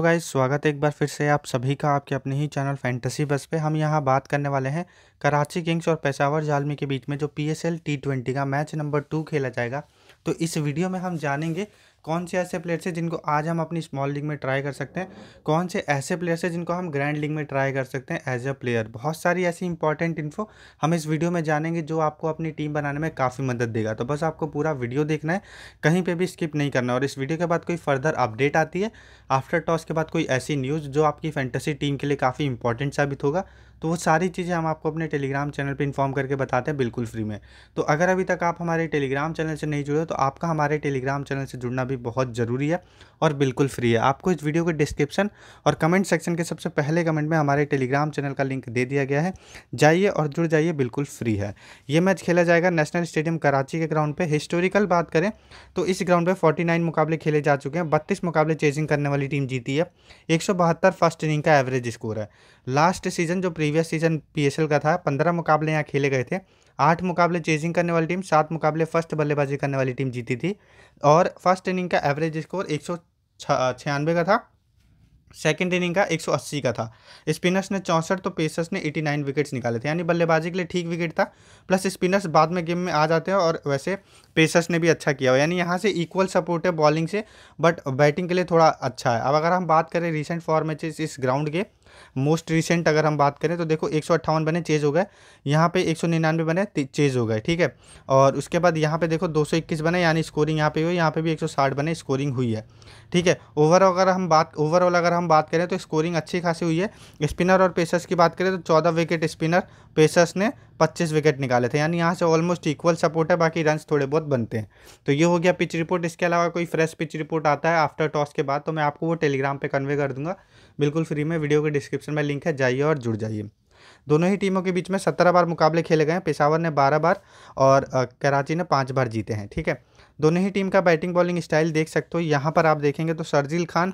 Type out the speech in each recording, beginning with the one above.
तो गाइज स्वागत है एक बार फिर से आप सभी का आपके अपने ही चैनल फैंटेसी बस पे हम यहाँ बात करने वाले हैं कराची किंग्स और पेशावर जालमी के बीच में जो P S L T twenty का मैच नंबर टू खेला जाएगा तो इस वीडियो में हम जानेंगे कौन से ऐसे प्लेयर्स हैं जिनको आज हम अपनी स्मॉल लीग में ट्राई कर सकते हैं कौन से ऐसे प्लेयर्स हैं जिनको हम ग्रैंड लीग में ट्राई कर सकते हैं एज अ प्लेयर बहुत सारी ऐसी इंपॉर्टेंट इन्फो हम इस वीडियो में जानेंगे जो आपको अपनी टीम बनाने में काफ़ी मदद देगा तो बस आपको पूरा वीडियो देखना है कहीं पर भी स्किप नहीं करना और इस वीडियो के बाद कोई फर्दर अपडेट आती है आफ्टर टॉस के बाद कोई ऐसी न्यूज़ जो आपकी फैंटेसी टीम के लिए काफ़ी इंपॉर्टेंट साबित होगा तो वो सारी चीज़ें हम आपको अपने टेलीग्राम चैनल पर इन्फॉर्म करके बताते हैं बिल्कुल फ्री में तो अगर अभी तक आप हमारे टेलीग्राम चैनल से नहीं जुड़े तो आपका हमारे टेलीग्राम चैनल से जुड़ना भी बहुत ज़रूरी है और बिल्कुल फ्री है आपको इस वीडियो के डिस्क्रिप्शन और कमेंट सेक्शन के सबसे पहले कमेंट में हमारे टेलीग्राम चैनल का लिंक दे दिया गया है जाइए और जुड़ जाइए बिल्कुल फ्री है ये मैच खेला जाएगा नेशनल स्टेडियम कराची के ग्राउंड पर हिस्टोरिकल बात करें तो इस ग्राउंड पर फोर्टी मुकाबले खेले जा चुके हैं बत्तीस मुकाबले चेजिंग करने वाली टीम जीती है एक फर्स्ट इनिंग का एवरेज स्कोर है लास्ट सीजन जो प्रीवियस सीजन पीएसएल का था पंद्रह मुकाबले यहाँ खेले गए थे आठ मुकाबले चेजिंग करने वाली टीम सात मुकाबले फर्स्ट बल्लेबाजी करने वाली टीम जीती थी और फर्स्ट इनिंग का एवरेज स्कोर एक सौ छियानवे का था सेकेंड इनिंग का 180 का था स्पिनर्स ने चौंसठ तो पेसर्स ने 89 विकेट्स निकाले थे यानी बल्लेबाजी के लिए ठीक विकेट था प्लस स्पिनर्स बाद में गेम में आ जाते हैं और वैसे पेसर्स ने भी अच्छा किया हो यानी यहाँ से इक्वल सपोर्ट है बॉलिंग से बट बैटिंग के लिए थोड़ा अच्छा है अब अगर हम बात करें रिसेंट फॉर्मेचेस इस ग्राउंड के मोस्ट रिसेंट अगर हम बात करें तो देखो एक बने चेज हो गए यहाँ पे एक बने चेज हो गए ठीक है और उसके बाद यहाँ पे देखो दो बने यानी स्कोरिंग यहाँ पे हुई यहाँ पे भी एक बने स्कोरिंग हुई है ठीक है ओवरऑल अगर हम बात ओवरऑल अगर हम बात करें तो स्कोरिंग अच्छी खासी हुई है स्पिनर और पेसर्स की बात करें तो चौदह विकेट स्पिनर पेसर्स ने पच्चीस विकेट निकाले थे यानी यहाँ से ऑलमोस्ट इक्वल सपोर्ट है बाकी रन थोड़े बहुत बनते हैं तो ये हो गया पिच रिपोर्ट इसके अलावा कोई फ्रेश पिच रिपोर्ट आता है आफ्टर टॉस के बाद तो मैं आपको वो टेलीग्राम पर कन्वे कर दूंगा बिल्कुल फ्री में वीडियो के डिस्क्रिप्शन में लिंक है जाइए और जुड़ जाइए दोनों ही टीमों के बीच में सत्रह बार मुकाबले खेले गए हैं पेशावर ने बारह बार और कराची ने पाँच बार जीते हैं ठीक है दोनों ही टीम का बैटिंग बॉलिंग स्टाइल देख सकते हो यहाँ पर आप देखेंगे तो सरजील खान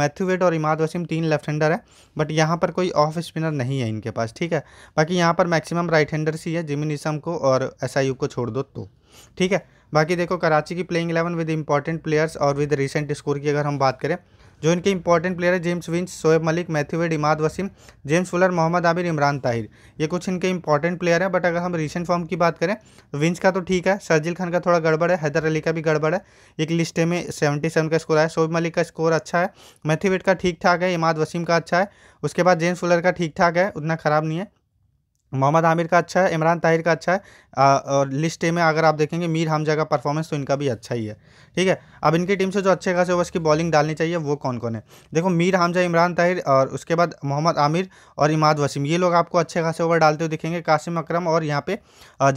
मैथ्यू वेट और इमाद वसीम तीन लेफ्ट हैंडर है बट यहाँ पर कोई ऑफ स्पिनर नहीं है इनके पास ठीक है बाकी यहाँ पर मैक्सिमम राइट हैंडर्स ही है जिमिन इसम को और एस को छोड़ दो तो ठीक है बाकी देखो कराची की playing eleven with important players और विद रिसेंट स्कोर की अगर हम बात करें जो इनके इंपॉर्टेंट प्लेयर है James Vince Shoaib Malik Matthew Wade Imad Wasim James Fuller Mohammad Amir Imran Tahir ये कुछ इनके इंपॉर्टेंट प्लेयर हैं बट अगर हम रिसेंट फॉर्म की बात करें विंस का तो ठीक है शर्जिल खान का थोड़ा गड़बड़ है हैदर अली का भी गड़बड़ है एक लिस्ट में सेवेंटी सेवन का स्कोर है शोएब मलिक का स्कोर अच्छा है मैथ्यू वेड का ठीक ठाक है इमाद वसीम का अच्छा है उसके बाद जेम्स फुलर का ठीक ठाक है उतना ख़राब नहीं है मोहम्मद आमिर का अच्छा है इमरान ताहिर का अच्छा है आ, और लिस्ट ए में अगर आप देखेंगे मीर हमजा का परफॉर्मेंस तो इनका भी अच्छा ही है ठीक है अब इनकी टीम से जो अच्छे खासे ओवर्स की बॉलिंग डालनी चाहिए वो कौन कौन है देखो मीर हमजा इमरान ताहिर और उसके बाद मोहम्मद आमिर और इमाद वसीम ये लोग आपको अच्छे खासे ओवर डालते हुए दिखेंगे कासिम अक्रम और यहाँ पे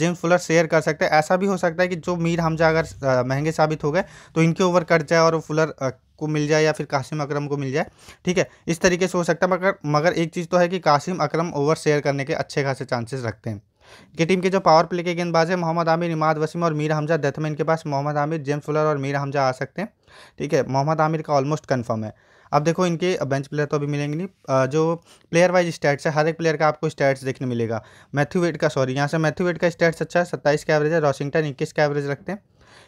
जेम्स फुलर शेयर कर सकते हैं ऐसा भी हो सकता है कि जो मीर हमजा अगर महंगे साबित हो गए तो इनके ओवर कट जाए और फुलर को मिल जाए या फिर कासिम अकरम को मिल जाए ठीक है इस तरीके से हो सकता है मगर मगर एक चीज़ तो है कि कासिम अकरम ओवर शेयर करने के अच्छे खासे चांसेस रखते हैं कि टीम के जो पावर प्ले के गेंदबाज है मोहम्मद आमिर इमाद वसीम और मीर हमजा डेथ इनके पास मोहम्मद आमिर जेम्स फुलर और मीर हमजा आ सकते हैं ठीक है मोहम्मद आमिर का ऑलमोस्ट कन्फर्म है अब देखो इनके बेंच प्लेयर तो अभी मिलेंगे नहीं जो प्लेयर वाइज स्टैट्स है हर एक प्लेयर का आपको स्टैट्स देखने मिलेगा मैथ्यू वेट का सॉरी यहाँ से मैथ्यू वेट का स्टैट्स अच्छा है सत्ताईस का एवरेज है रॉसिंगटन इक्कीस का एवरेज रखते हैं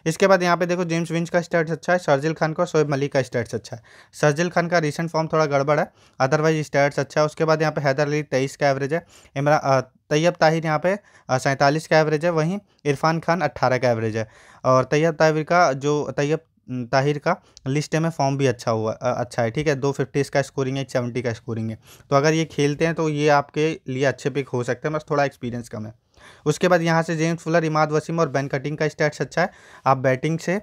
इसके बाद यहाँ पे देखो जेम्स विंच का स्टार्ट अच्छा है शर्जिल खान का शोएब मलिक का स्टार्ट अच्छा है शर्जिल खान का रिसेंट फॉर्म थोड़ा गड़बड़ है अदरवाइज स्टार्ट अच्छा है उसके बाद यहाँ पे हैदर अली तेईस का एवरेज है इमरान तैयब ताहिर यहाँ पे सैंतालीस का एवरेज है वहीं इरफान खान अट्ठारह का एवरेज है और तैयब ताहिर का जो तैयब ताहिर का लिस्ट में फॉर्म भी अच्छा हुआ अच्छा है ठीक है दो फिफ्टी इसका स्कोरिंग है एक सेवेंटी का स्कोरिंग है तो अगर ये खेलते हैं तो ये आपके लिए अच्छे पिक हो सकते हैं बस थोड़ा एक्सपीरियंस कम है उसके बाद यहाँ से जेम्स फुलर इमाद वसीम और बैन कटिंग का स्टैट्स अच्छा है आप बैटिंग से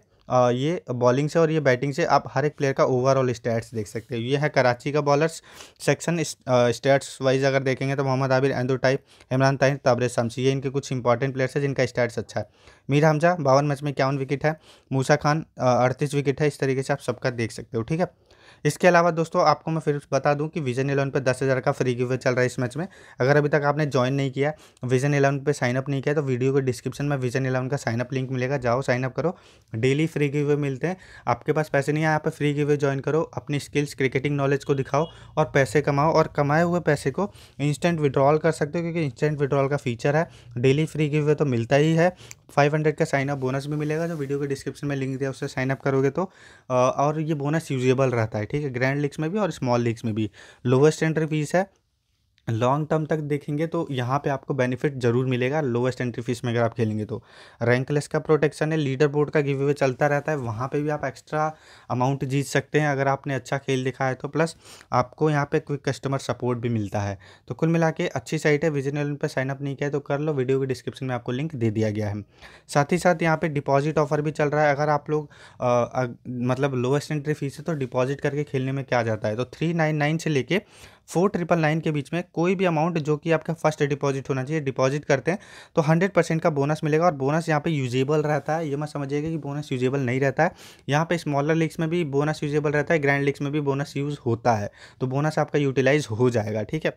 ये बॉलिंग से और ये बैटिंग से आप हर एक प्लेयर का ओवरऑल स्टैट्स देख सकते हो ये है कराची का बॉलर्स सेक्शन स्टैट्स वाइज अगर देखेंगे तो मोहम्मद आबिर एंदू type Imran Tahir Tabraiz Shamsi ये इनके कुछ इंपॉर्टेंट प्लेयर्स हैं जिनका स्टैट्स अच्छा है मीर हमजा बावन मैच में इक्यावन विकेट है मूसा खान अड़तीस विकेट है इस तरीके से आप सबका देख सकते हो ठीक है इसके अलावा दोस्तों आपको मैं फिर बता दूं कि विजन इलेवन पे दस हज़ार का फ्री गिवे चल रहा है इस मैच में अगर अभी तक आपने ज्वाइन नहीं किया विजन इलेवन पे साइनअप नहीं किया तो वीडियो के डिस्क्रिप्शन में विजन इलेवन का साइनअप लिंक मिलेगा जाओ साइनअप करो डेली फ्री गिवे मिलते हैं आपके पास पैसे नहीं आए आप फ्री गिवे ज्वाइन करो अपनी स्किल्स क्रिकेटिंग नॉलेज को दिखाओ और पैसे कमाओ और कमाए हुए पैसे को इंस्टेंट विड्रॉल कर सकते हो क्योंकि इंस्टेंट विड्रॉल का फीचर है डेली फ्री गिवे तो मिलता ही है फाइव हंड्रेड का साइनअप बोनस भी मिलेगा जो वीडियो के डिस्क्रिप्शन में लिंक दिया उससे साइनअप करोगे तो और ये बोनस यूजेबल रहता है ठीक है ग्रैंड लीग्स में भी और स्मॉल लीग्स में भी लोवेस्ट एंट्री फीस है लॉन्ग टर्म तक देखेंगे तो यहाँ पे आपको बेनिफिट जरूर मिलेगा लोवेस्ट एंट्री फीस में अगर आप खेलेंगे तो रैंकलेस का प्रोटेक्शन है लीडर बोर्ड का गिव अवे चलता रहता है वहाँ पे भी आप एक्स्ट्रा अमाउंट जीत सकते हैं अगर आपने अच्छा खेल दिखा है तो प्लस आपको यहाँ पे क्विक कस्टमर सपोर्ट भी मिलता है तो कुल मिला के अच्छी साइट है विजन एलेवन पर साइनअप नहीं किया तो कर लो वीडियो के डिस्क्रिप्शन में आपको लिंक दे दिया गया है साथ ही साथ यहाँ पर डिपॉजिट ऑफर भी चल रहा है अगर आप लोग मतलब लोएस्ट एंट्री फीस है तो डिपॉजिट करके खेलने में क्या जाता है तो थ्री से लेकर फोर ट्रिपल नाइन के बीच में कोई भी अमाउंट जो कि आपका फर्स्ट डिपॉजिट होना चाहिए डिपॉजिट करते हैं तो हंड्रेड परसेंट का बोनस मिलेगा और बोनस यहाँ पे यूजेबल रहता है ये मत समझिएगा कि बोनस यूजेबल नहीं रहता है यहाँ पे स्मॉलर लीग्स में भी बोनस यूजेबल रहता है ग्रैंड लीग्स में भी बोनस यूज़ होता है तो बोनस आपका यूटिलाइज हो जाएगा ठीक है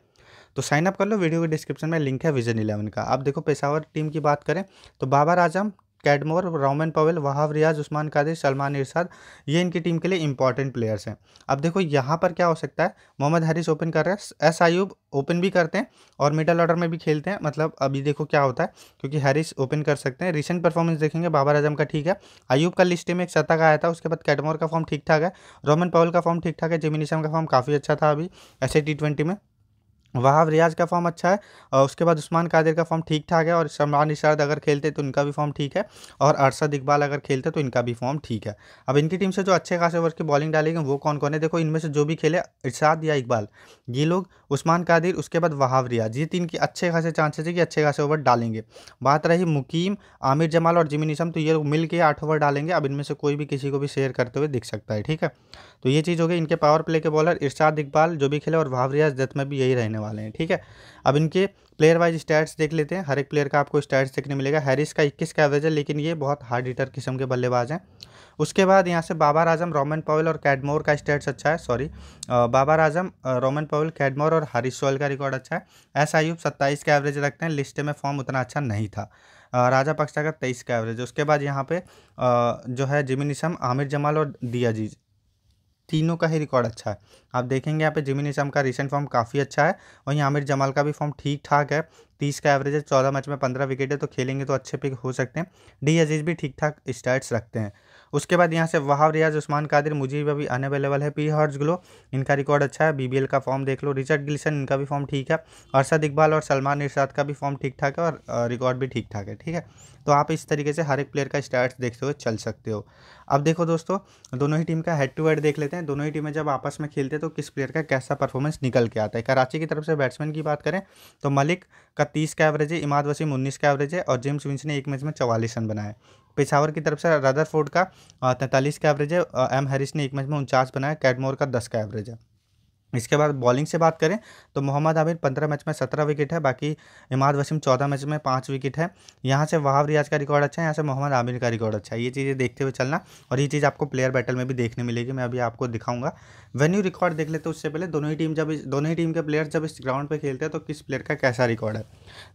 तो साइनअप कर लो वीडियो के डिस्क्रिप्शन में लिंक है विजन इलेवन का आप देखो पेशावर टीम की बात करें तो Babar Azam Cadmore Rovman Powell Wahab Riaz Usman Qadir Salman Irshad ये इनकी टीम के लिए इंपॉर्टेंट प्लेयर्स हैं अब देखो यहाँ पर क्या हो सकता है मोहम्मद हैरिस ओपन कर रहे हैं एस आयूब ओपन भी करते हैं और मिडल ऑर्डर में भी खेलते हैं मतलब अभी देखो क्या होता है क्योंकि हैरिस ओपन कर सकते हैं रिसेंट परफॉर्मेंस देखेंगे बाबर आजम का ठीक है आयूब का लिस्ट में एक शतक आया था उसके बाद कैडमोर का फॉर्म ठीक ठाक है रोमन पवल का फॉर्म ठीक ठाक है जेमिनिशम का फॉर्म काफ़ी अच्छा था अभी ऐसे टी में वहाब रियाज का फॉर्म अच्छा है और उसके बाद उस्मान कादिर का फॉर्म ठीक ठाक है और सलमान इशारद अगर खेलते तो इनका भी फॉर्म ठीक है और अरशद इकबाल अगर खेलते तो इनका भी फॉर्म ठीक है अब इनकी टीम से जो अच्छे खासे ओवर की बॉलिंग डालेगी वो कौन कौन है देखो इनमें से जो भी खेले इरशाद या इकबाल ये लोग उस्मान कादिर उसके बाद वहाब रियाज ये तीन की अच्छे खासे चांसेस है कि अच्छे खासे ओवर डालेंगे बात रही मुकीम आमिर जमाल और जिमी निशम तो ये लोग मिल के आठ ओवर डालेंगे अब इनमें से कोई भी किसी को भी शेयर करते हुए दिख सकता है ठीक है तो ये चीज़ हो गई इनके पावर प्ले के बॉलर इरशाद इकबाल जो भी खेले और वहाब रियाज डेथ में भी यही रहने वाले हैं ठीक है अब इनके प्लेयर वाइज स्टैट्स देख लेते हैं हर एक प्लेयर का आपको स्टैट्स देखने मिलेगा हैरिस का इक्कीस का एवरेज है लेकिन ये बहुत हार्ड हिटर किस्म के बल्लेबाज हैं उसके बाद यहाँ से बाबर आजम रोमन पॉवल और कैडमोर का स्टैट्स अच्छा है sorry Babar Azam Rovman Powell Cadmore और हरीश सोयल का रिकॉर्ड अच्छा है एस आयूब सत्ताईस का एवरेज रखते हैं लिस्ट में फॉर्म उतना अच्छा नहीं था राजा पक्षा का तेईस का एवरेज उसके बाद यहाँ पे जो है जिमिनिसम आमिर जमाल और दी अजीज तीनों का ही रिकॉर्ड अच्छा है आप देखेंगे यहाँ पे जिमिन निशम का रिसेंट फॉर्म काफ़ी अच्छा है वहीं आमिर जमाल का भी फॉर्म ठीक ठाक है तीस का एवरेज है चौदह मैच में पंद्रह विकेट है तो खेलेंगे तो अच्छे पिक हो सकते हैं डी अजीज भी ठीक ठाक स्टार्ट रखते हैं उसके बाद यहाँ से वहाव रियाज उस्मान कादिर मुजीब अभी अनअवेलेबल है पी हर्ज ग्लो इनका रिकॉर्ड अच्छा है बीबीएल का फॉर्म देख लो रिचर्ड गिल्सन इनका भी फॉर्म ठीक है अरसद इकबाल और सलमान इरशाद का भी फॉर्म ठीक ठाक है और रिकॉर्ड भी ठीक ठाक है ठीक है तो आप इस तरीके से हर एक प्लेयर का स्टार्ट देखते हुए चल सकते हो अब देखो दोस्तों दोनों ही टीम का हेड टू हेड देख लेते हैं दोनों ही टीमें जब आपस में खेलते हैं तो किस प्लेयर का कैसा परफॉर्मेंस निकल के आता है कराची की तरफ से बैट्समैन की बात करें तो मलिक का तीस का एवरेज है इमाद वसीम उन्नीस का एवरेज है और जेम्स विंस ने एक मैच में चवालीस रन बनाए पेशावर की तरफ से रदरफोर्ड का तैंतालीस का एवरेज है एम हैरिस ने एक मैच में उनचास बनाया कैडमोर का दस का एवरेज है इसके बाद बॉलिंग से बात करें तो मोहम्मद आमिर पंद्रह मैच में सत्रह विकेट है बाकी इमाद वसीम चौदह मैच में पाँच विकेट है यहाँ से वहाब रियाज का रिकॉर्ड अच्छा है यहाँ से मोहम्मद आमिर का रिकॉर्ड अच्छा है ये चीज़ें देखते हुए चलना और ये चीज़ आपको प्लेयर बैटल में भी देखने मिलेगी मैं अभी आपको दिखाऊंगा वेन्यू रिकॉर्ड देख लेते उससे पहले दोनों ही टीम जब दोनों ही टीम के प्लेयर जब इस ग्राउंड पर खेलते हैं तो किस प्लेयर का कैसा रिकॉर्ड है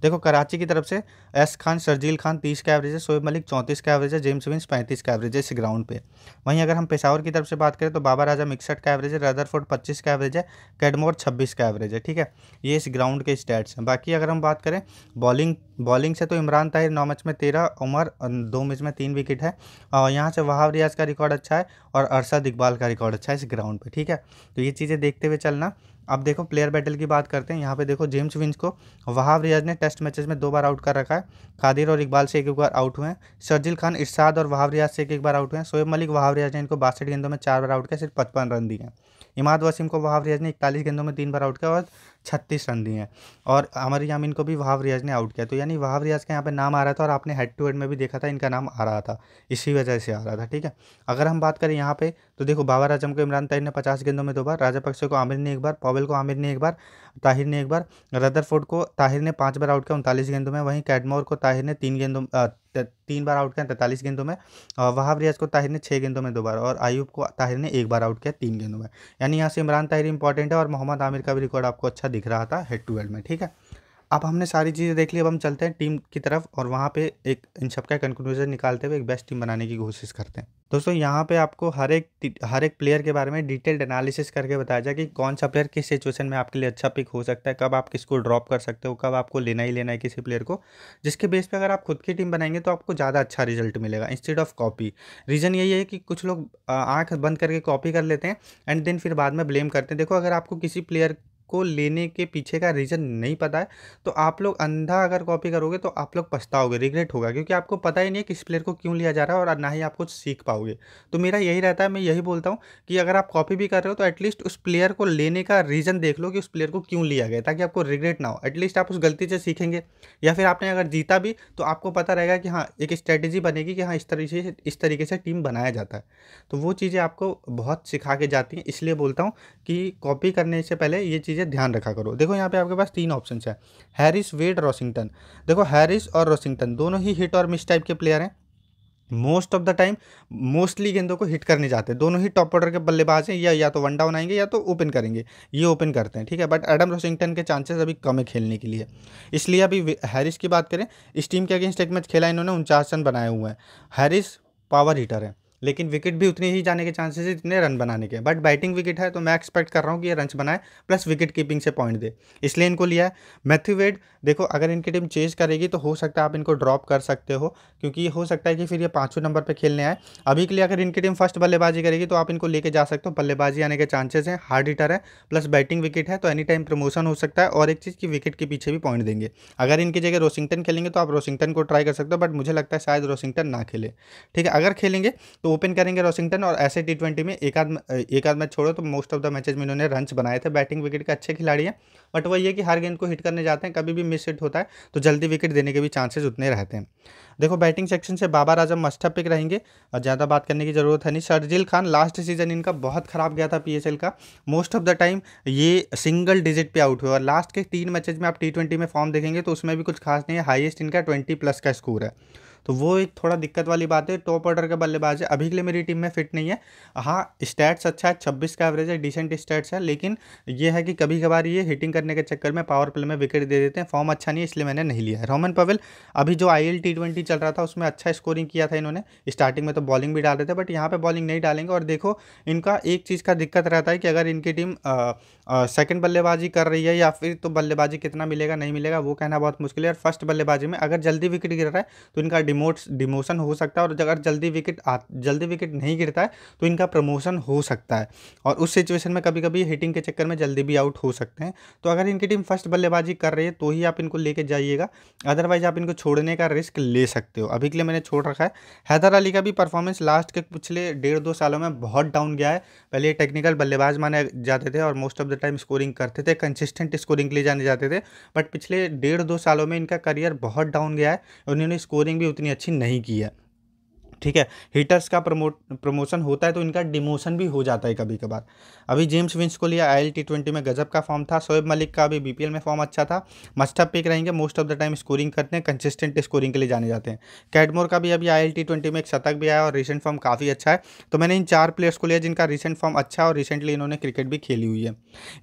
देखो कराची की तरफ से एस खान शर्जील खान तीस का एवरेज है शोएब मलिक चौंतीस का एवरेज है जेम्स विंस पैंतीस का एवरेज है इस ग्राउंड पर वहीं अगर हम पेशावर की तरफ से बात करें तो बाबा राजा मिकसठ का एवरेज है रदरफोर्ड पच्चीस का एवरेज है कैडमोर छब्बीस का एवरेज है ठीक है ये इस ग्राउंड के स्टैट्स हैं बाकी अगर हम बात करें बॉलिंग बॉलिंग से तो इमरान ताहिर नौ मैच में तेरह उमर दो मैच में तीन विकेट है और यहाँ से वहाब रियाज का रिकॉर्ड अच्छा है और अरसद इकबाल का रिकॉर्ड अच्छा है इस ग्राउंड पर ठीक है तो ये चीज़ें देखते हुए चलना अब देखो प्लेयर बैटल की बात करते हैं यहाँ पे देखो जेम्स विंस को वहाब रियाज ने टेस्ट मैचेस में दो बार आउट कर रखा है कादिर और इकबाल से एक एक बार आउट हुए हैं शर्जिल खान इरशाद और वहाब रियाज से एक एक बार आउट हुए हैं शोएब मलिक वहाब रियाज ने इनको बासठ गेंदों में चार बार आउट किया सिर्फ पचपन रन दिए हैं इमाद वसीम को वहाब रियाज ने इकतालीस गेंदों में तीन बार आउट किया और छत्तीस रन दिए हैं और अमर यामिन को भी वहाव रियाज ने आउट किया तो यानी वहाव रियाज का यहाँ पे नाम आ रहा था और आपने हेड टू हेड में भी देखा था इनका नाम आ रहा था इसी वजह से आ रहा था ठीक है अगर हम बात करें यहाँ पे तो देखो बाबर आजम को इमरान ताहिर ने पचास गेंदों में दो बार राजा को आमिर ने एक बार पॉवेल को आमिर ने एक बार ताहिर ने एक बार रदरफोर्ड को ताहिर ने पाँच बार आउट किया उनतालीस गेंदों में वहीं कैडमोर को ताहिर ने तीन गेंदों तीन बार आउट किया तैंतालीस गेंदों में और वहाब रियाज को ताहिर ने छः गेंदों में दो बार और आयूब को ताहिर ने एक बार आउट किया तीन गेंदों में यानी यहाँ से इमरान ताहिर इंपॉर्टेंट है और मोहम्मद आमिर का भी रिकॉर्ड आपको अच्छा दिख रहा था हेड टू हेड में ठीक है अब हमने सारी चीज़ें देख ली अब हम चलते हैं टीम की तरफ और वहाँ पे एक इन सब का कंक्लूजन निकालते हुए एक बेस्ट टीम बनाने की कोशिश करते हैं दोस्तों यहाँ पे आपको हर एक हर एक प्लेयर के बारे में डिटेल्ड एनालिसिस करके बताया जाए कि कौन सा प्लेयर किस सिचुएशन में आपके लिए अच्छा पिक हो सकता है कब आप किसको ड्रॉप कर सकते हो कब आपको लेना ही लेना है किसी प्लेयर को जिसके बेस पर अगर आप खुद की टीम बनाएंगे तो आपको ज़्यादा अच्छा रिजल्ट मिलेगा इंस्टेड ऑफ कॉपी रीज़न यही है कि कुछ लोग आँख बंद करके कॉपी कर लेते हैं एंड देन फिर बाद में ब्लेम करते हैं देखो अगर आपको किसी प्लेयर को लेने के पीछे का रीज़न नहीं पता है तो आप लोग अंधा अगर कॉपी करोगे तो आप लोग पछताओगे रिग्रेट होगा क्योंकि आपको पता ही नहीं है किस प्लेयर को क्यों लिया जा रहा है और ना ही आप कुछ सीख पाओगे तो मेरा यही रहता है मैं यही बोलता हूँ कि अगर आप कॉपी भी कर रहे हो तो एटलीस्ट उस प्लेयर को लेने का रीज़न देख लो कि उस प्लेयर को क्यों लिया गया ताकि आपको रिग्रेट ना हो एटलीस्ट आप उस गलती से सीखेंगे या फिर आपने अगर जीता भी तो आपको पता रहेगा कि हाँ एक स्ट्रैटेजी बनेगी कि हाँ इस तरीके से इस तरीके से टीम बनाया जाता है तो वो चीज़ें आपको बहुत सिखा के जाती हैं इसलिए बोलता हूँ कि कॉपी करने से पहले ये चीज़ चीज़ें ध्यान रखा करो देखो यहाँ पे आपके पास तीन ऑप्शन है हैरिस वेड रॉसिंगटन देखो हैरिस और रॉसिंगटन दोनों ही हिट और मिस टाइप के प्लेयर हैं most of the time mostly गेंदों को हिट करने जाते हैं दोनों ही टॉप ऑर्डर के बल्लेबाज हैं या या तो वन डाउन आएंगे या तो ओपन करेंगे ये ओपन करते हैं ठीक है बट एडम रोसिंगटन के चांसेस अभी कम है खेलने के लिए इसलिए अभी हैरिस की बात करें इस टीम के अगेंस्ट एक मैच खेला इन्होंने उनचास रन बनाए हुए हैं हैरिस पावर हीटर है लेकिन विकेट भी उतनी ही जाने के चांसेस है जितने रन बनाने के बट बैटिंग विकेट है तो मैं एक्सपेक्ट कर रहा हूँ कि ये रन बनाए प्लस विकेट कीपिंग से पॉइंट दे इसलिए इनको लिया है मैथ्यू वेड देखो अगर इनकी टीम चेज करेगी तो हो सकता है आप इनको ड्रॉप कर सकते हो क्योंकि हो सकता है कि फिर ये पाँचों नंबर पर खेलने आए अभी के लिए अगर इनकी टीम फर्स्ट बल्लेबाजी करेगी तो आप इनको लेके जा सकते हो बल्लेबाजी आने के चांसेस हैं हार्ड हिटर है प्लस बैटिंग विकेट है तो एनी टाइम प्रमोशन हो सकता है और एक चीज़ की विकेट के पीछे भी पॉइंट देंगे अगर इनकी जगह रोसिंगटन खेलेंगे तो आप रोसिंगटन को ट्राई कर सकते हो बट मुझे लगता है शायद रोसिंगटन ना खेले ठीक है अगर खेलेंगे तो ओपन करेंगे रॉसिंगटन और ऐसे टी ट्वेंटी में एक आध एक आध मैच छोड़ो तो मोस्ट ऑफ द मैचेज में इन्होंने रनस बनाए थे बैटिंग विकेट के अच्छे खिलाड़ी हैं बट वही है कि हर गेंद को हिट करने जाते हैं कभी भी मिस हिट होता है तो जल्दी विकेट देने के भी चांसेज उतने रहते हैं देखो बैटिंग सेक्शन से बाबर आजम मस्टअप पिक रहेंगे और ज़्यादा बात करने की ज़रूरत है नहीं शर्जिल खान लास्ट सीजन इनका बहुत ख़राब गया था पी का मोस्ट ऑफ द टाइम ये सिंगल डिजिट पे आउट हुए और लास्ट के तीन मैचेज में आप टी में फॉर्म देखेंगे तो उसमें भी कुछ खास नहीं है हाइएस्ट इनका ट्वेंटी प्लस का स्कोर है तो वो एक थोड़ा दिक्कत वाली बात है टॉप ऑर्डर का बल्लेबाज है अभी के लिए मेरी टीम में फिट नहीं है हाँ स्टैट्स अच्छा है छब्बीस का एवरेज है डिसेंट स्टैट्स है लेकिन ये है कि कभी कभार ये हिटिंग करने के चक्कर में पावर प्ले में विकेट दे देते हैं फॉर्म अच्छा नहीं है इसलिए मैंने नहीं लिया है रोमन पवेल अभी जो आई एल टी ट्वेंटी चल रहा था उसमें अच्छा स्कोरिंग किया था इन्होंने स्टार्टिंग में तो बॉलिंग भी डाल रहे थे बट यहाँ पर बॉलिंग नहीं डालेंगे और देखो इनका एक चीज़ का दिक्कत रहता है कि अगर इनकी टीम सेकेंड बल्लेबाजी कर रही है या फिर तो बल्लेबाजी कितना मिलेगा नहीं मिलेगा वो कहना बहुत मुश्किल है और फर्स्ट बल्लेबाजी में अगर जल्दी विकेट गिर रहा है तो इनका डिमोट डिमोशन हो सकता है और अगर जल्दी विकेट आ जल्दी विकेट नहीं गिरता है तो इनका प्रमोशन हो सकता है और उस सिचुएशन में कभी कभी हिटिंग के चक्कर में जल्दी भी आउट हो सकते हैं तो अगर इनकी टीम फर्स्ट बल्लेबाजी कर रही है तो ही आप इनको लेके जाइएगा अदरवाइज आप इनको छोड़ने का रिस्क ले सकते हो अभी के लिए मैंने छोड़ रखा है हैदर अली का भी परफॉर्मेंस लास्ट के पिछले डेढ़ दो सालों में बहुत डाउन गया है पहले टेक्निकल बल्लेबाज माने जाते थे और most of the time scoring करते थे कंसिस्टेंट स्कोरिंग के लिए जाने जाते थे बट पिछले डेढ़ दो सालों में इनका करियर बहुत डाउन गया है उन्होंने स्कोरिंग भी उतनी इतनी अच्छी नहीं की है ठीक है हीटर्स का प्रमोट प्रमोशन होता है तो इनका डिमोशन भी हो जाता है कभी कभार अभी जेम्स विंस को लिया आई एल टी ट्वेंटी में गजब का फॉर्म था शोएब मलिक का अभी बीपीएल में फॉर्म अच्छा था मस्टअप पिक रहेंगे most of the time scoring करते हैं कंसिस्टेंट स्कोरिंग के लिए जाने जाते हैं कैडमोर का भी अभी आई एल में एक शतक भी आया और रिसेंट फॉर्म काफ़ी अच्छा है तो मैंने इन चार प्लेयर्स को लिया जिनका रिसेंट फॉर्म अच्छा है और रिसेंटली इन्होंने क्रिकेट भी खेली हुई है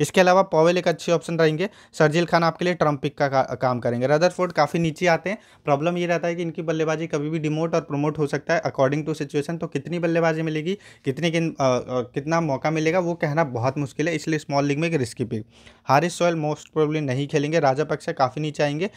इसके अलावा पॉवेल एक अच्छे ऑप्शन रहेंगे सरजील खान आपके लिए ट्रम्प पिक का, का काम करेंगे रदरफोर्ड काफ़ी नीचे आते हैं प्रॉब्लम ये रहता है कि इनकी बल्लेबाजी कभी भी डिमोट और प्रमोट हो सकता है अकॉर्डिंग टू सिचुएशन तो कितनी बल्लेबाजी मिलेगी कितनी किन कितना मौका मिलेगा वो कहना बहुत मुश्किल है इसलिए स्मॉल लीग में एक risky pick Haris Sohail most probably नहीं खेलेंगे राजा काफ़ी नीचे आएंगे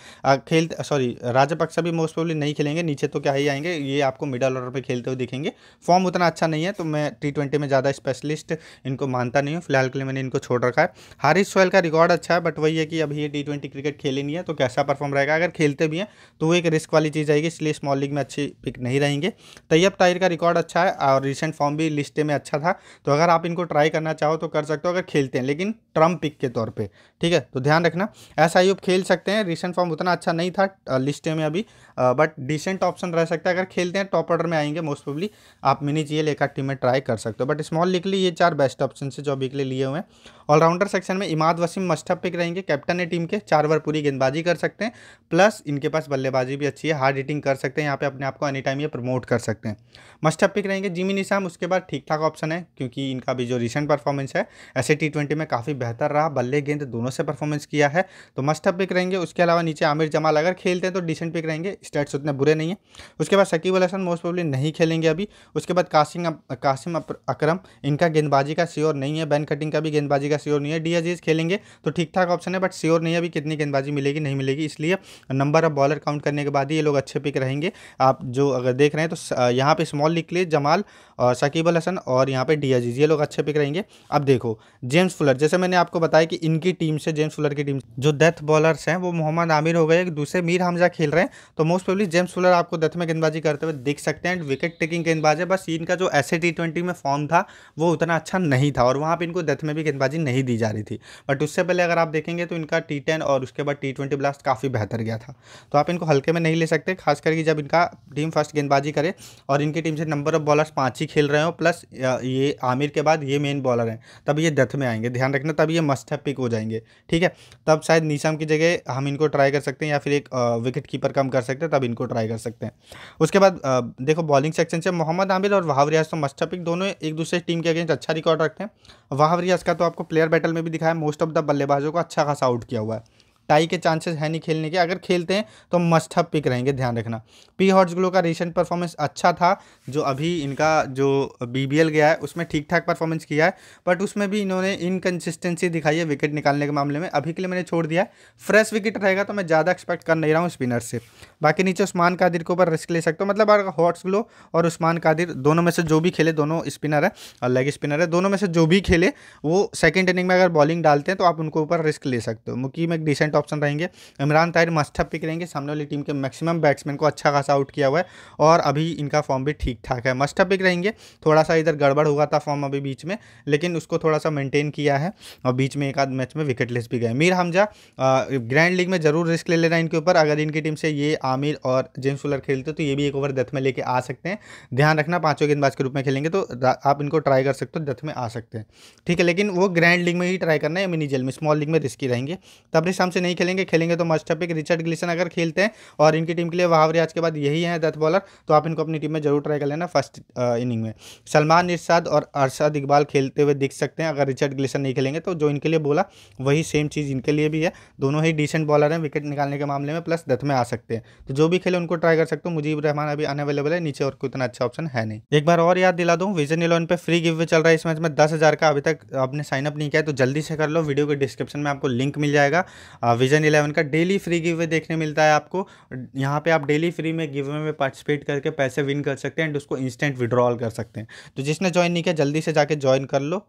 खेल सॉरी राजा भी मोस्ट प्रॉब्ली नहीं खेलेंगे नीचे तो क्या ही आएंगे ये आपको मिडल ऑर्डर पर खेलते हुए दिखेंगे फॉर्म उतना अच्छा नहीं है तो मैं टी में ज़्यादा स्पेशलिस्ट इनको मानता नहीं हूँ फिलहाल के लिए मैंने इनको छोड़ रखा है हारिस सोयल का रिकॉर्ड अच्छा है बट वही है कि अभी ये टी ट्वेंटी क्रिकेट खेले नहीं है तो कैसा परफॉर्म रहेगा अगर खेलते भी हैं तो वो एक रिस्क वाली चीज़ आएगी इसलिए स्मॉल लीग में अच्छी पिक नहीं रहेंगे तैयब तो ताहिर का रिकॉर्ड अच्छा है और रिसेंट फॉर्म भी लिस्टे में अच्छा था तो अगर आप इनको ट्राई करना चाहो तो कर सकते हो अगर खेलते हैं लेकिन ट्रम्प पिक के तौर पर ठीक है तो ध्यान रखना ऐसा यूब खेल सकते हैं रिसेंट फॉर्म उतना अच्छा नहीं था लिस्टे में अभी बट डिसेंट ऑप्शन रह सकता है अगर खेलते हैं टॉप ऑर्डर में आएंगे मोस्ट प्रोबली आप मिनी जी एल एक टीम में ट्राई कर सकते हो बट स्मॉल लीग ये चार बेस्ट ऑप्शन है जो अभी के लिए लिए हुए हैं ऑलराउंडर सेक्शन में इमाद वसीम मस्टअप पिक रहेंगे कैप्टन है टीम के चार ओवर पूरी गेंदबाजी कर सकते हैं प्लस इनके पास बल्लेबाजी भी अच्छी है हार्ड हिटिंग कर सकते हैं यहाँ पे अपने आप को एनी टाइम ये प्रमोट कर सकते हैं मस्ट अप पिक रहेंगे जिमी निशाम उसके बाद ठीक ठाक ऑप्शन है क्योंकि इनका भी जो रिसेंट परफॉर्मेंस है ऐसे टी ट्वेंटी में काफ़ी बेहतर रहा बल्ले गेंद दोनों से परफॉर्मेंस किया है तो मस्ट अप पिक रहेंगे उसके अलावा नीचे आमिर जमाल अगर खेलते हैं तो डिसेंट पिक रहेंगे स्टेट्स उतने बुरे नहीं है उसके बाद शकीब अल हसन मोस्ट प्रॉब्ली नहीं खेलेंगे अभी उसके बाद कासिम कासिम अक्रम इनका गेंदबाजी का श्योर नहीं है बैन कटिंग का भी गेंदबाजी का श्योर नहीं है डी अजीज खेलेंगे तो ठीक ठाक ऑप्शन है बट श्योर नहीं है अभी कितनी गेंदबाजी मिलेगी नहीं मिलेगी इसलिए नंबर ऑफ बॉलर काउंट करने के बाद ही ये लोग अच्छे पिक रहेंगे आप जो अगर देख रहे हैं तो यहाँ पे स्मॉल लिख लिए जमाल और शकीब अल हसन और यहाँ पे डीआजीज ये लोग अच्छे पिक रहेंगे अब देखो जेम्स फुलर जैसे मैंने आपको बताया कि इनकी टीम से जेम्स फुलर की टीम जो डेथ बॉलर्स हैं वो मोहम्मद आमिर हो गए एक दूसरे मीर हमजा खेल रहे हैं तो मोस्ट प्रोबली जेम्स फुलर आपको डेथ में गेंदबाजी करते हुए दिख सकते हैं विकेट टेकिंग गेंदबाज है बस इनका जो ऐसे टी में फॉर्म था वो उतना अच्छा नहीं था और वहाँ पर इनको डेथ में भी गेंदबाजी नहीं दी जा रही थी बट उससे पहले अगर आप देखेंगे तो इनका टी और उसके बाद टी ब्लास्ट काफ़ी बेहतर गया था तो आप इनको हल्के में नहीं ले सकते खास करके जब इनका टीम फर्स्ट गेंदबाजी करे और इनकी टीम से नंबर ऑफ बॉलर्स पाँच ही खेल रहे हो प्लस ये आमिर के बाद ये मेन बॉलर हैं तब ये डेथ में आएंगे ध्यान रखना तब ये मस्ट है पिक हो जाएंगे ठीक है तब शायद नीशम की जगह हम इनको ट्राई कर सकते हैं या फिर एक विकेट कीपर कम कर सकते हैं तब इनको ट्राई कर सकते हैं उसके बाद देखो बॉलिंग सेक्शन से मोहम्मद आमिर और वहाव रियाज तो मस्ट पिक दोनों एक दूसरे टीम के अगेंस्ट अच्छा रिकॉर्ड रखते हैं वहाव रियाज का तो आपको प्लेयर बैटल में भी दिखाया मोस्ट ऑफ द बल्लेबाजों को अच्छा खासा आउट किया हुआ है टाई के चांसेस है नहीं खेलने के अगर खेलते हैं तो मस्ट हब पिक रहेंगे ध्यान रखना पी हॉर्स ग्लो का रिसेंट परफॉर्मेंस अच्छा था जो अभी इनका जो बी गया है उसमें ठीक ठाक परफॉर्मेंस किया है बट उसमें भी इन्होंने इनकन्सिस्टेंसी दिखाई है विकेट निकालने के मामले में अभी के लिए मैंने छोड़ दिया है फ्रेश विकेट रहेगा तो मैं ज़्यादा एक्सपेक्ट कर नहीं रहा हूँ स्पिनर से बाकी नीचे उस्मान कादिर के ऊपर रिस्क ले सकते हो मतलब अगर हॉट्स ग्लो और उस्मान कादिर दोनों में से जो भी खेले दोनों स्पिनर है और लेग स्पिनर है दोनों में से जो भी खेले वो सेकेंड इनिंग में अगर बॉलिंग डालते हैं तो आप उनको ऊपर रिस्क ले सकते हो मुकीम एक डिसेंट करेक्ट ऑप्शन रहेंगे इमरान ताहिर मस्टअप पिक रहेंगे सामने वाली टीम के मैक्सिमम बैट्समैन को अच्छा खासा आउट किया हुआ है और अभी इनका फॉर्म भी ठीक ठाक है मस्टअप पिक रहेंगे थोड़ा सा इधर गड़बड़ हुआ था फॉर्म अभी बीच में लेकिन उसको थोड़ा सा मेनटेन किया है और बीच में एक आध मैच में विकेट भी गए मीर हमजा ग्रैंड लीग में ज़रूर रिस्क ले लेना इनके ऊपर अगर इनकी टीम से ये आमिर और जेम्स वुलर खेलते तो ये भी एक ओवर डेथ में लेके आ सकते हैं ध्यान रखना पांचों गेंदबाज के रूप में खेलेंगे तो आप इनको ट्राई कर सकते हो डेथ में आ सकते हैं ठीक है लेकिन वो ग्रैंड लीग में ही ट्राई करना है मिनी जेल में स्मॉल लीग में रिस्की रहेंगे तब से नहीं खेलेंगे खेलेंगे तो मस्टपिक रिचर्ड ग्लिसन अगर खेलते हैं और इनकी टीम के लिए वहाव आज के बाद यही है डेथ बॉलर तो आप इनको अपनी टीम में जरूर ट्राई कर लेना फर्स्ट इनिंग में सलमान इर्शाद और अरशद इकबाल खेलते हुए दिख सकते हैं अगर रिचर्ड ग्लिसन नहीं खेलेंगे तो जो इनके लिए बोला वही सेम चीज़ इनके लिए भी है दोनों ही डिसेंट बॉलर हैं विकेट निकालने के मामले में प्लस डेथ में आ सकते हैं तो जो भी खेले उनको ट्राई कर सकते हो मुजीब रहमान अभी अनअवेलेबल है नीचे और कोई इतना अच्छा ऑप्शन है नहीं एक बार और याद दिला दूँ विजन इलेवन पर फ्री गिव चल रहा है इस मैच में दस का अभी तक आपने साइनअप नहीं किया तो जल्दी से कर लो वीडियो के डिस्क्रिप्शन में आपको लिंक मिल जाएगा विजन इलेवन का डेली फ्री गिवे देखने मिलता है आपको यहाँ पे आप डेली फ्री में गिवे में पार्टिसिपेट करके पैसे विन कर सकते हैं एंड उसको इंस्टेंट विड्रॉल कर सकते हैं तो जिसने ज्वाइन नहीं किया जल्दी से जाके ज्वाइन कर लो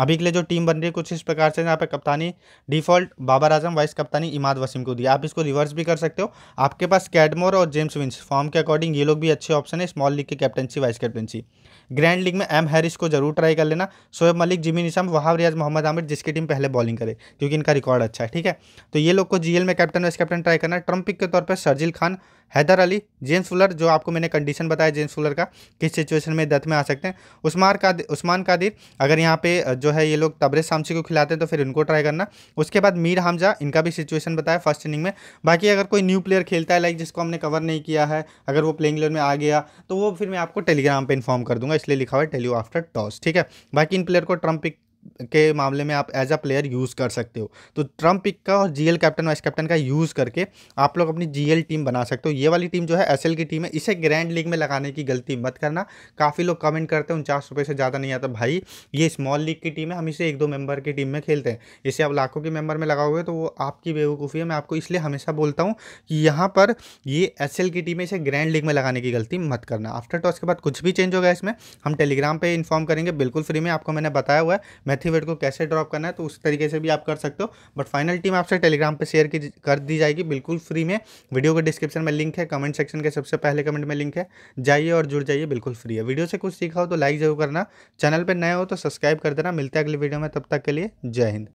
अभी के लिए जो टीम बन रही है कुछ इस प्रकार से यहाँ पे कप्तानी डिफॉल्ट बाबर आजम वाइस कप्तानी इमाद वसीम को दिया आप इसको रिवर्स भी कर सकते हो आपके पास कैडमोर और जेम्स विंस फॉर्म के अकॉर्डिंग ये लोग भी अच्छे ऑप्शन है स्मॉल लीग की captaincy vice captaincy grand league में एम हैरिस को जरूर ट्राई कर लेना शोएब मलिक जिमी निशम वहाब रियाज मोहम्मद आमिर जिसकी टीम पहले बॉलिंग करे क्योंकि इनका रिकॉर्ड अच्छा है ठीक है तो ये लोग को जीएल में कैप्टन वाइस कैप्टन ट्राई करना है ट्रम्प के तौर पर शर्जिल खान हैदर अली जेम्स फुलर जो आपको मैंने कंडीशन बताया जेम्स फुलर का किस सिचुएशन में डेथ में आ सकते हैं उस्मान कादिर उस्मान कादिर अगर यहाँ पे जो है ये लोग तब्रेज शामसी को खिलाते हैं तो फिर इनको ट्राई करना उसके बाद मीर हमजा इनका भी सिचुएशन बताया फर्स्ट इनिंग में बाकी अगर कोई न्यू प्लेयर खेलता है लाइक जिसको हमने कवर नहीं किया है अगर वो प्लेइंग में आ गया तो वो फिर मैं आपको टेलीग्राम पर इन्फॉर्म कर दूंगा इसलिए लिखा हुआ है टेल यू आफ्टर टॉस ठीक है बाकी इन प्लेयर को ट्रम्प पिक के मामले में आप एज अ प्लेयर यूज़ कर सकते हो तो ट्रम्प पिक का और जीएल कैप्टन वाइस कैप्टन का यूज़ करके आप लोग अपनी जीएल टीम बना सकते हो ये वाली टीम जो है एसएल की टीम है इसे ग्रैंड लीग में लगाने की गलती मत करना काफ़ी लोग कमेंट करते हैं उनचास रुपये से ज़्यादा नहीं आता भाई ये स्मॉल लीग की टीम है हम इसे एक दो मेंबर की टीम में खेलते हैं इसे आप लाखों के मेंबर में लगाओगे तो वो आपकी बेवकूफ़ी है मैं आपको इसलिए हमेशा बोलता हूँ कि यहाँ पर ये एस की टीम है इसे ग्रैंड लीग में लगाने की गलती मत करना आफ्टर टॉस के बाद कुछ भी चेंज होगा इसमें हम टेलीग्राम पर इन्फॉर्म करेंगे बिल्कुल फ्री में आपको मैंने बताया हुआ है मैथीवेट को कैसे ड्रॉप करना है तो उस तरीके से भी आप कर सकते हो बट फाइनल टीम आपसे टेलीग्राम पर शेयर की कर दी जाएगी बिल्कुल फ्री में वीडियो के डिस्क्रिप्शन में लिंक है कमेंट सेक्शन के सबसे पहले कमेंट में लिंक है जाइए और जुड़ जाइए बिल्कुल फ्री है वीडियो से कुछ सीखा हो तो लाइक जरूर करना चैनल पर नए हो तो सब्सक्राइब कर देना मिलते हैं अगले वीडियो में तब तक के लिए जय हिंद